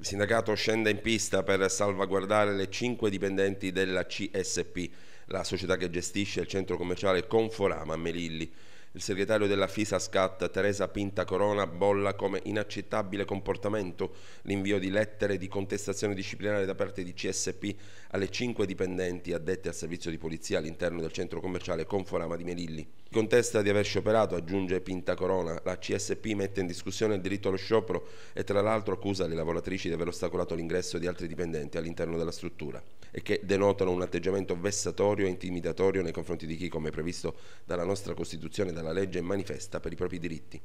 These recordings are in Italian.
Il sindacato scende in pista per salvaguardare le cinque dipendenti della CSP, la società che gestisce il centro commerciale Conforama a Melilli. Il segretario della FISA SCAT, Teresa Pinta Corona, bolla come inaccettabile comportamento l'invio di lettere di contestazione disciplinare da parte di CSP alle cinque dipendenti addette al servizio di polizia all'interno del centro commerciale Conforama di Melilli. Contesta di aver scioperato, aggiunge Pinta Corona, la CSP mette in discussione il diritto allo sciopero e tra l'altro accusa le lavoratrici di aver ostacolato l'ingresso di altri dipendenti all'interno della struttura e che denotano un atteggiamento vessatorio e intimidatorio nei confronti di chi, come previsto dalla nostra Costituzione e dalla legge, manifesta per i propri diritti.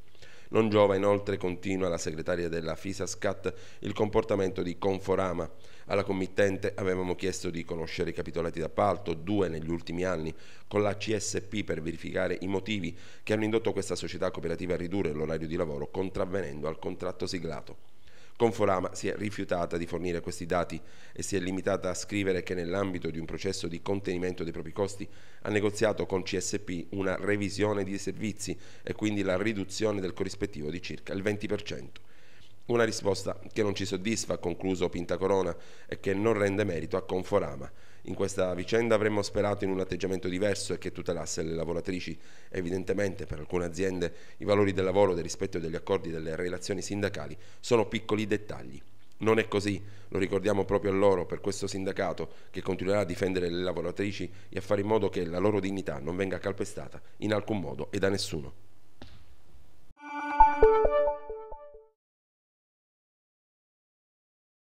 Non giova inoltre, continua la segretaria della FISASCAT, il comportamento di Conforama. Alla committente avevamo chiesto di conoscere i capitolati d'appalto, due negli ultimi anni, con la CSP per verificare i motivi che hanno indotto questa società cooperativa a ridurre l'orario di lavoro contravvenendo al contratto siglato. Conforama si è rifiutata di fornire questi dati e si è limitata a scrivere che nell'ambito di un processo di contenimento dei propri costi ha negoziato con CSP una revisione di servizi e quindi la riduzione del corrispettivo di circa il 20%. Una risposta che non ci soddisfa, ha concluso Pinta Corona, e che non rende merito a Conforama. In questa vicenda avremmo sperato in un atteggiamento diverso e che tutelasse le lavoratrici. Evidentemente per alcune aziende i valori del lavoro, del rispetto degli accordi e delle relazioni sindacali sono piccoli dettagli. Non è così, lo ricordiamo proprio a loro, per questo sindacato che continuerà a difendere le lavoratrici e a fare in modo che la loro dignità non venga calpestata in alcun modo e da nessuno.